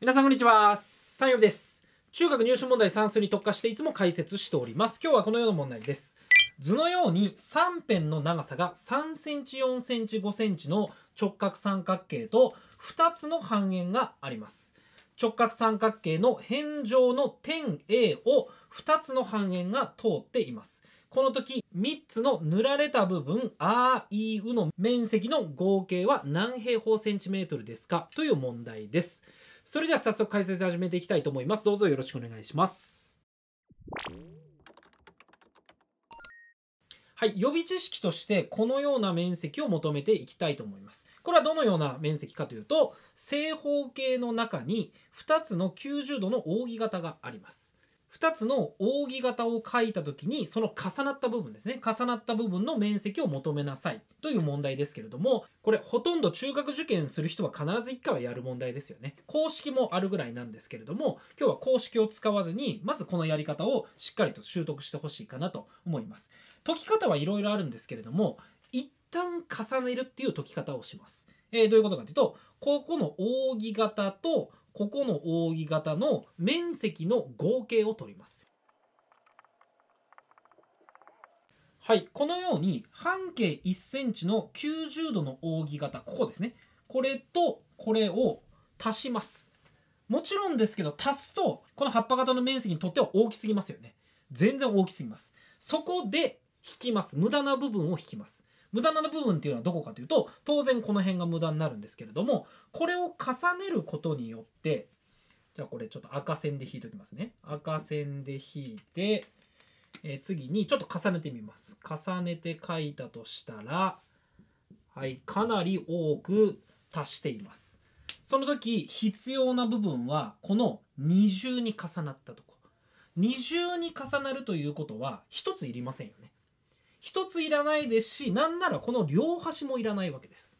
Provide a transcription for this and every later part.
皆さんこんにちは。三イです。中学入試問題算数に特化していつも解説しております。今日はこのような問題です。図のように3辺の長さが3センチ、4センチ、5センチの直角三角形と2つの半円があります。直角三角形の辺上の点 A を2つの半円が通っています。この時3つの塗られた部分 REU の面積の合計は何平方センチメートルですかという問題です。それでは早速解説始めていきたいと思います。どうぞよろしくお願いします。はい、予備知識としてこのような面積を求めていきたいと思います。これはどのような面積かというと正方形の中に2つの90度の扇形があります。2つの扇形を書いた時にその重なった部分ですね重なった部分の面積を求めなさいという問題ですけれどもこれほとんど中学受験する人は必ず1回はやる問題ですよね公式もあるぐらいなんですけれども今日は公式を使わずにまずこのやり方をしっかりと習得してほしいかなと思います解き方はいろいろあるんですけれども一旦重ねるっていう解き方をしますえー、どういうことかというとここの扇形とここの扇形の面積の合計を取ります。はい、このように半径 1cm の90度の扇形、ここですね。これとこれを足します。もちろんですけど、足すと、この葉っぱ型の面積にとっては大きすぎますよね。全然大きすぎます。そこで引きます。無駄な部分を引きます。無駄な部分っていうのはどこかというと当然この辺が無駄になるんですけれどもこれを重ねることによってじゃあこれちょっと赤線で引いときますね赤線で引いて、え次にちょっと重ねてみます重ねて書いたとしたらはいかなり多く足していますその時必要な部分はこの二重に重なったとこ二重に重なるということは一ついりませんよね一ついらないですしなんならこの両端もいらないわけです。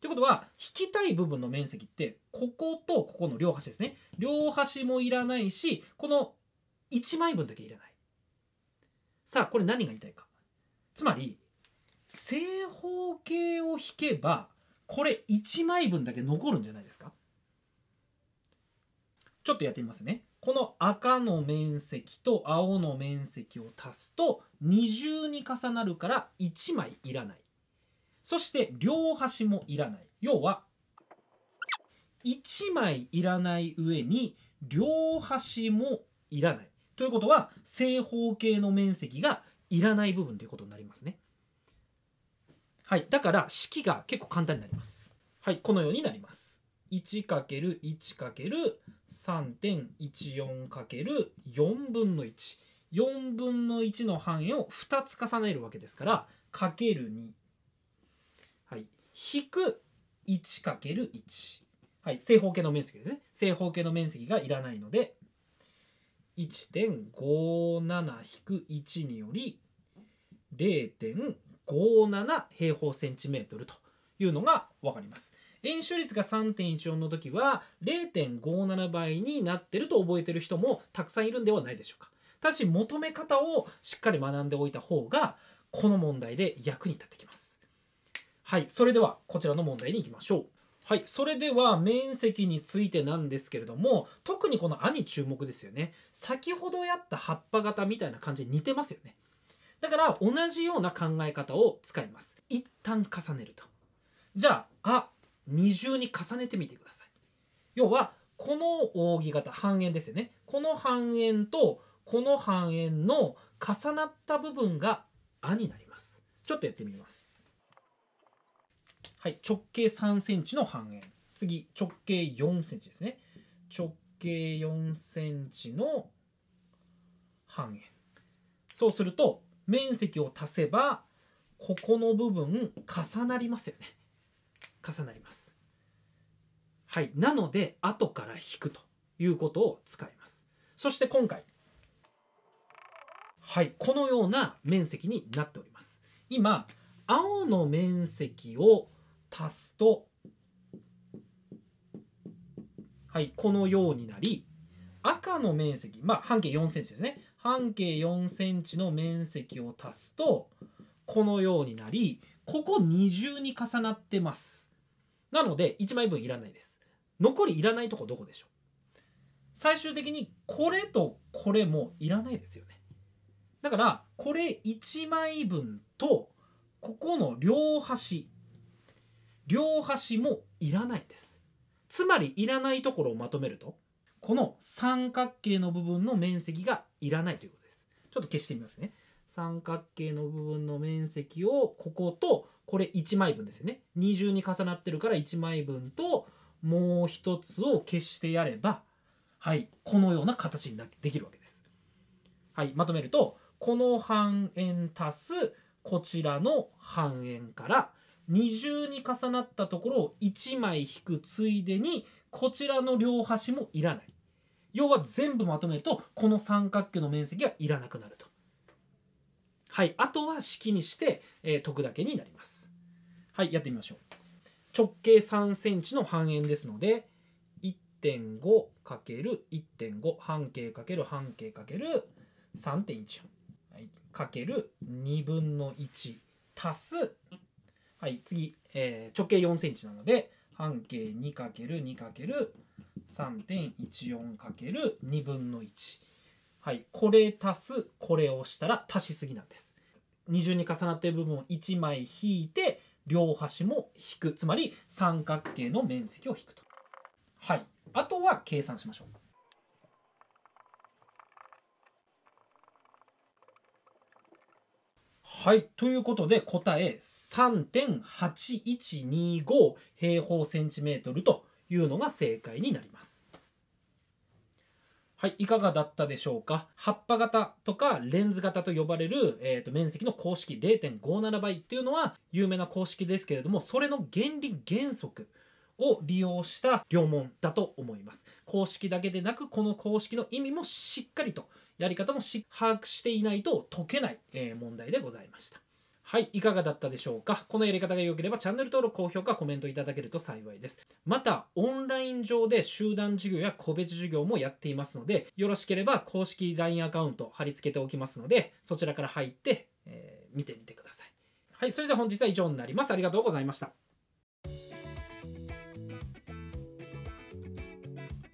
ということは引きたい部分の面積ってこことここの両端ですね両端もいらないしこの1枚分だけいらない。さあこれ何が言いたいか。つまり正方形を引けばこれ1枚分だけ残るんじゃないですかちょっとやってみますね。この赤の面積と青の面積を足すと二重に重なるから1枚いらないそして両端もいらない要は1枚いらない上に両端もいらないということは正方形の面積がいらない部分ということになりますねはいだから式が結構簡単になりますはいこのようになります 1×1×3.14×4 分の14分の1の半円を2つ重ねるわけですからかける2、はい、引く 1×1、はい、正方形の面積ですね正方形の面積がいらないので1.57-1により0.57平方センチメートルというのが分かります。円周率が3.14の時は0.57倍になってると覚えてる人もたくさんいるんではないでしょうか。ただし求め方をしっかり学んでおいた方がこの問題で役に立ってきます。はい、それではこちらの問題に行きましょう。はい、それでは面積についてなんですけれども特にこの「あ」に注目ですよね先ほどやった葉っぱ型みたいな感じに似てますよねだから同じような考え方を使います一旦重ねるとじゃあ「あ」二重に重ねてみてください要はこの扇形半円ですよねこの半円とこの半円の重なった部分があになりますちょっとやってみますはい直径3センチの半円次直径4センチですね直径4センチの半円そうすると面積を足せばここの部分重なりますよね重なります。はい。なので、後から引くということを使います。そして今回、はい。このような面積になっております。今、青の面積を足すと、はい。このようになり、赤の面積、まあ、半径4センチですね。半径4センチの面積を足すと、このようになり、ここ二重に重なってます。なので1枚分いらないです残りいらないとこどこでしょう最終的にこれとこれもいらないですよねだからこれ1枚分とここの両端両端もいらないですつまりいらないところをまとめるとこの三角形の部分の面積がいらないということですちょっと消してみますね三角形の部分の面積をこことこれ1枚分ですよね二重に重なってるから1枚分ともう一つを消してやればはいこのような形になできるわけです。はいまとめるとこの半円足すこちらの半円から二重に重なったところを1枚引くついでにこちらの両端もいらない要は全部まとめるとこの三角形の面積はいらなくなるとはい、あとは式にして、えー、解くだけになります。はい、やってみましょう。直径3センチの半円ですので、1.5×1.5 半径×半径 ×3.14、はい、かける2分の1足す、はい、次、えー、直径4センチなので、半径 2×2×3.14×2 分の1。はい、これ足すこれをしたら足しすぎなんです。二重に重なっている部分を1枚引いて両端も引くつまり三角形の面積を引くと。はい、あとは計算しましょう。はい。ということで、答え3.8125平方センチメートルというのが正解になります。はい、いかがだったでしょうか葉っぱ型とかレンズ型と呼ばれる、えーと、面積の公式0.57倍っていうのは有名な公式ですけれども、それの原理原則を利用した両門だと思います。公式だけでなく、この公式の意味もしっかりと、やり方も把握していないと解けない、えー、問題でございました。はい、いかがだったでしょうかこのやり方が良ければチャンネル登録、高評価、コメントいただけると幸いです。また、オンライン上で集団授業や個別授業もやっていますので、よろしければ公式 LINE アカウント貼り付けておきますので、そちらから入って、えー、見てみてください。はい、それでは本日は以上になります。ありがとうございました。